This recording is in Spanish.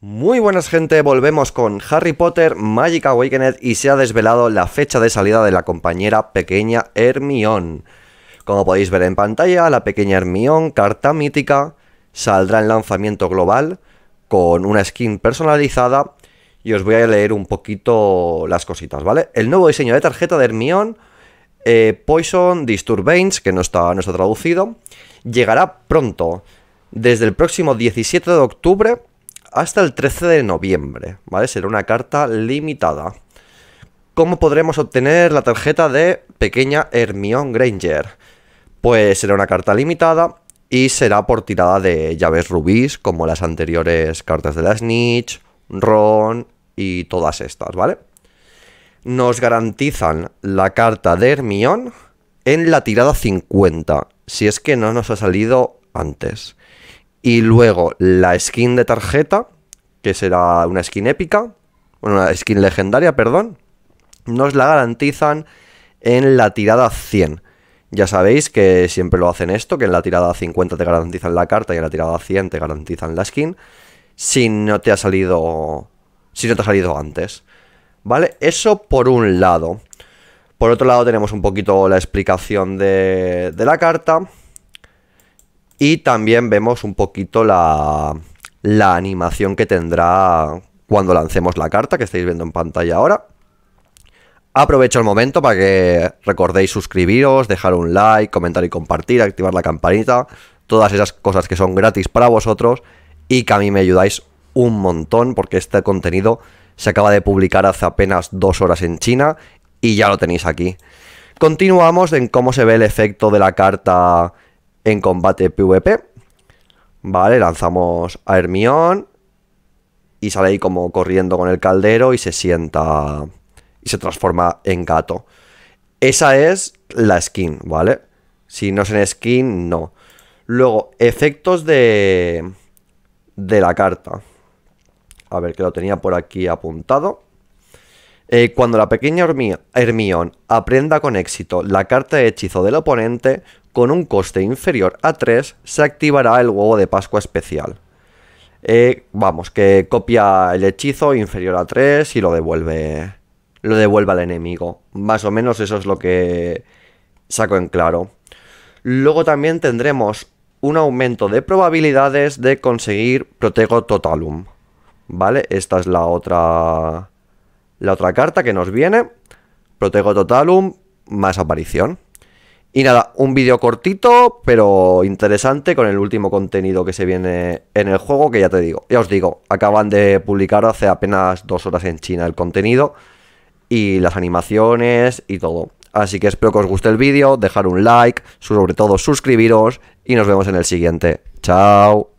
Muy buenas gente, volvemos con Harry Potter, Magic Awakened y se ha desvelado la fecha de salida de la compañera pequeña Hermione Como podéis ver en pantalla, la pequeña Hermione, carta mítica, saldrá en lanzamiento global con una skin personalizada y os voy a leer un poquito las cositas, ¿vale? El nuevo diseño de tarjeta de Hermione eh, Poison Disturbance, que no no está traducido, llegará pronto, desde el próximo 17 de octubre hasta el 13 de noviembre, ¿vale? Será una carta limitada. ¿Cómo podremos obtener la tarjeta de pequeña Hermione Granger? Pues será una carta limitada y será por tirada de llaves rubíes, como las anteriores cartas de la Snitch, Ron y todas estas, ¿vale? Nos garantizan la carta de Hermione en la tirada 50, si es que no nos ha salido antes. Y luego la skin de tarjeta, que será una skin épica, una skin legendaria, perdón, nos la garantizan en la tirada 100. Ya sabéis que siempre lo hacen esto, que en la tirada 50 te garantizan la carta y en la tirada 100 te garantizan la skin, si no te ha salido si no te ha salido antes. ¿Vale? Eso por un lado. Por otro lado tenemos un poquito la explicación de, de la carta, y también vemos un poquito la, animación que tendrá cuando lancemos la carta que estáis viendo en pantalla ahora. Aprovecho el momento para que recordéis suscribiros, dejar un like, comentar y compartir, activar la campanita, todas esas cosas que son gratis para vosotros y que a mí me ayudáis un montón porque este contenido se acaba de publicar hace apenas dos horas en China y ya lo tenéis aquí. Continuamos en cómo se ve el efecto de la carta en combate PvP. Vale, lanzamos a Hermión y sale ahí como corriendo con el caldero y se sienta y se transforma en gato. Esa es la skin, ¿vale? Si no es en skin, no. Luego, efectos de, de la carta. A ver, que lo tenía por aquí apuntado. Eh, cuando la pequeña Hermión aprenda con éxito la carta de hechizo del oponente, con un coste inferior a 3, se activará el huevo de Pascua especial. Eh, vamos, que copia el hechizo inferior a 3 y lo devuelve. Lo devuelve al enemigo. Más o menos eso es lo que saco en claro. Luego también tendremos un aumento de probabilidades de conseguir Protego Totalum. ¿Vale? Esta es la otra la otra carta que nos viene, Protego Totalum, más aparición. Y nada, un vídeo cortito, pero interesante, con el último contenido que se viene en el juego, que ya te digo, ya os digo, acaban de publicar hace apenas dos horas en China el contenido y las animaciones y todo. Así que espero que os guste el vídeo, dejar un like, sobre todo suscribiros y nos vemos en el siguiente. Chao.